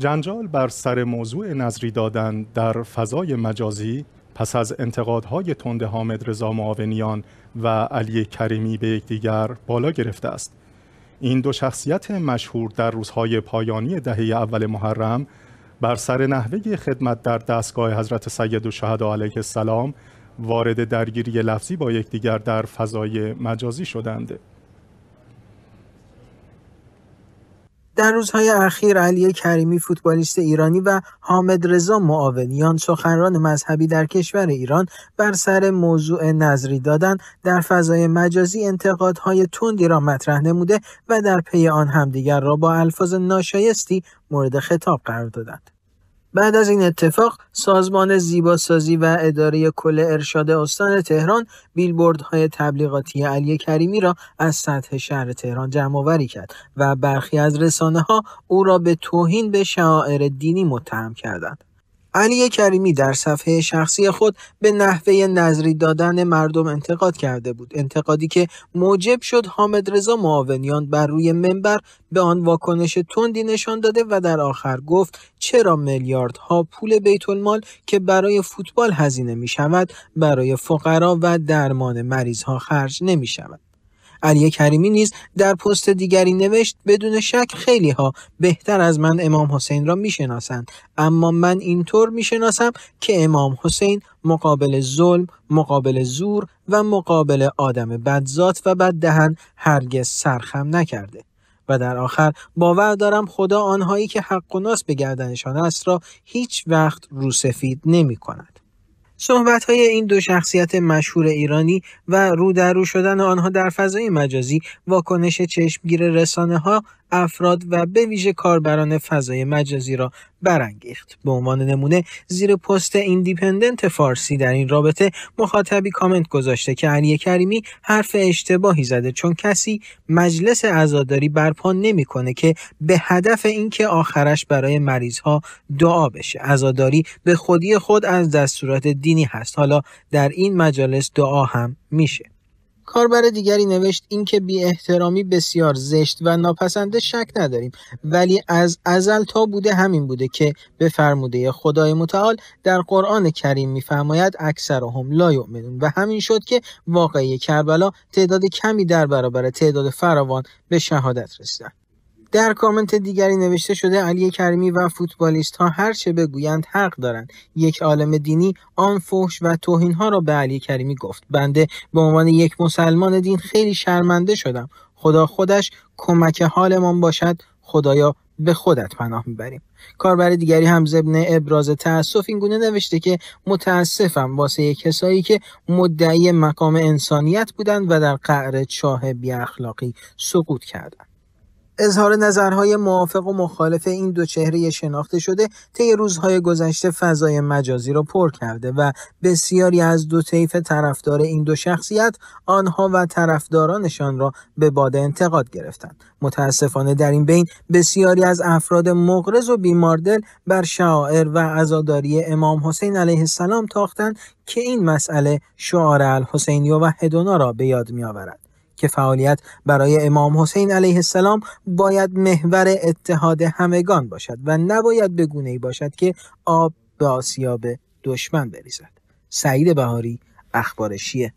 جنجال بر سر موضوع نظری دادن در فضای مجازی پس از انتقادهای تند حامد رضا معاونیان و علی کریمی به یکدیگر بالا گرفته است این دو شخصیت مشهور در روزهای پایانی دهه اول محرم بر سر نحوه خدمت در دستگاه حضرت سید و شهدا علیه السلام وارد درگیری لفظی با یکدیگر در فضای مجازی شدند. در روزهای اخیر علی کریمی فوتبالیست ایرانی و حامد رضا معاونیان سخنران مذهبی در کشور ایران بر سر موضوع نظری دادن در فضای مجازی انتقادهای تندی را مطرح نموده و در پی آن همدیگر را با الفاظ ناشایستی مورد خطاب قرار دادند. بعد از این اتفاق سازمان زیباسازی و اداره کل ارشاد استان تهران های تبلیغاتی علی کریمی را از سطح شهر تهران جمع آوری کرد و برخی از رسانه ها او را به توهین به شعائر دینی متهم کردند. علی کریمی در صفحه شخصی خود به نحوه نظری دادن مردم انتقاد کرده بود انتقادی که موجب شد حامد رضا معاونیان بر روی منبر به آن واکنش تندی نشان داده و در آخر گفت چرا میلیاردها پول بیت المال که برای فوتبال هزینه می شود برای فقرا و درمان مریض ها خرج نمی شود علی کریمی نیز در پست دیگری نوشت بدون شک خیلی ها بهتر از من امام حسین را میشناسند اما من اینطور میشناسم که امام حسین مقابل ظلم، مقابل زور و مقابل آدم بدذات و بددهن هرگز سرخم نکرده. و در آخر باور دارم خدا آنهایی که حق و ناس به گردنشان است را هیچ وقت روسفید نمی کند. صحبت های این دو شخصیت مشهور ایرانی و رو شدن آنها در فضای مجازی واکنش چشمگیر رسانه ها افراد و به ویژه کاربران فضای مجازی را برانگیخت به عنوان نمونه زیر پست ایندیپندنت فارسی در این رابطه مخاطبی کامنت گذاشته که علی کریمی حرف اشتباهی زده چون کسی مجلس عزاداری برپا نمیکنه که به هدف اینکه آخرش برای مریض ها دعا بشه عزاداری به خودی خود از دستورات دینی هست حالا در این مجالس دعا هم میشه کاربر دیگری نوشت اینکه بی احترامی بسیار زشت و ناپسنده شک نداریم ولی از ازل تا بوده همین بوده که به فرموده خدای متعال در قرآن کریم میفرماید اکثرهم لا یؤمنون و همین شد که واقعی کربلا تعداد کمی در برابر تعداد فراوان به شهادت رسیدند در کامنت دیگری نوشته شده علی کریمی و فوتبالیست ها هر چه بگویند حق دارند یک عالم دینی آن فحش و توهین ها را به علی کریمی گفت بنده به عنوان یک مسلمان دین خیلی شرمنده شدم خدا خودش کمک حالمان باشد خدایا به خودت پناه میبریم کاربر دیگری هم ضمن ابراز تاسف این گونه نوشته که متاسفم واسه کسایی که مدعی مقام انسانیت بودند و در قعر چاه بی اخلاقی سقوط کردند اظهار نظرهای موافق و مخالف این دو چهره شناخته شده طی روزهای گذشته فضای مجازی را پر کرده و بسیاری از دو طیف طرفدار این دو شخصیت آنها و طرفدارانشان را به باد انتقاد گرفتند متاسفانه در این بین بسیاری از افراد مغرض و بیماردل بر شاعر و عزاداری امام حسین علیه السلام تاختند که این مسئله شعار الحسینی و هدونا را به یاد می آورد. که فعالیت برای امام حسین علیه السلام باید محور اتحاد همگان باشد و نباید به ای باشد که آب به آسیاب دشمن بریزد سعید بهاری اخبار شیه